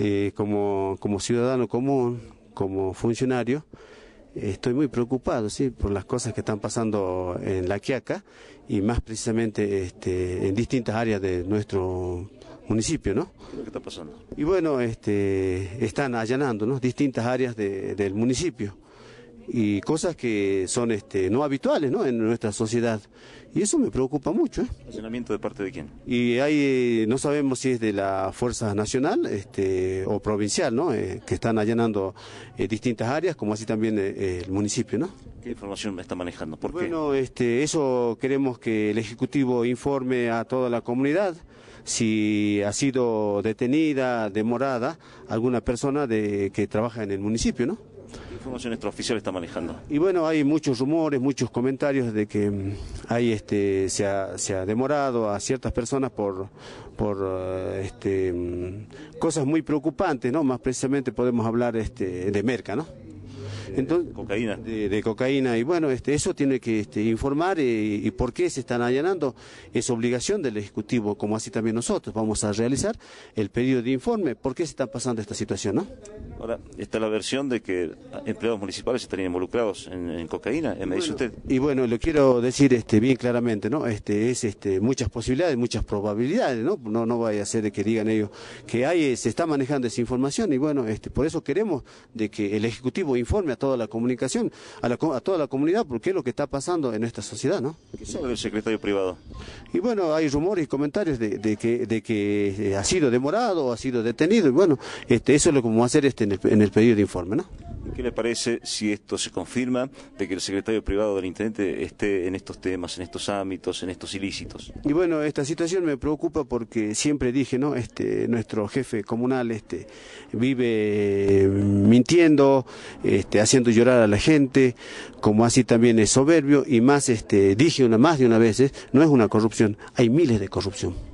Eh, como, como ciudadano común, como funcionario, estoy muy preocupado ¿sí? por las cosas que están pasando en La Quiaca y más precisamente este, en distintas áreas de nuestro municipio, ¿no? ¿Qué está pasando? Y bueno, este, están allanando ¿no? distintas áreas del municipio y cosas que son este, no habituales ¿no? en nuestra sociedad. Y eso me preocupa mucho. ¿eh? de parte de quién? Y hay, eh, no sabemos si es de la Fuerza Nacional este, o provincial, ¿no? Eh, que están allanando eh, distintas áreas, como así también el municipio. ¿no? ¿Qué información me está manejando? ¿Por bueno, Este, eso queremos que el Ejecutivo informe a toda la comunidad si ha sido detenida, demorada alguna persona de, que trabaja en el municipio, ¿no? ¿Qué información oficial está manejando? Y bueno, hay muchos rumores, muchos comentarios de que mm, hay este, se, ha, demorado a ciertas personas por, eh, este, mm, cosas muy preocupantes, ¿no? Más precisamente podemos hablar este, de merca, ¿no? Entonces, cocaína. De, cocaína. Y bueno, este, eso tiene que este, informar eh, y, por qué se están allanando. Es obligación del Ejecutivo, como así también nosotros. Vamos a realizar el pedido de informe. ¿Por qué se está pasando esta situación? ¿no? Ahora, está la versión de que empleados municipales estarían involucrados en, cocaína, eh, me dice usted. Y bueno, lo quiero decir este, bien claramente, ¿no? Este, es este, muchas posibilidades, muchas probabilidades, ¿no? No, no vaya a ser de que digan ellos que hay, eh, se está manejando esa información y bueno, este, por eso queremos de que el Ejecutivo informe a toda la comunicación, a, la, a toda la comunidad, porque es lo que está pasando en nuestra sociedad, ¿no? ¿Qué sabe el secretario privado? Y bueno, hay rumores y comentarios de, de, que, de que eh, ha sido demorado, ha sido detenido y bueno, este, eso es lo que vamos a hacer este en el, pedido de informe. ¿no? ¿Qué le parece si esto se confirma de que el secretario privado del intendente esté en estos temas, en estos ámbitos, en estos ilícitos? Y bueno, esta situación me preocupa porque siempre dije, ¿no? Este, nuestro jefe comunal este, vive mm, mintiendo, este, haciendo llorar a la gente, como así también es soberbio y más, este, dije una más de una vez, ¿eh? no es una corrupción, hay miles de corrupción.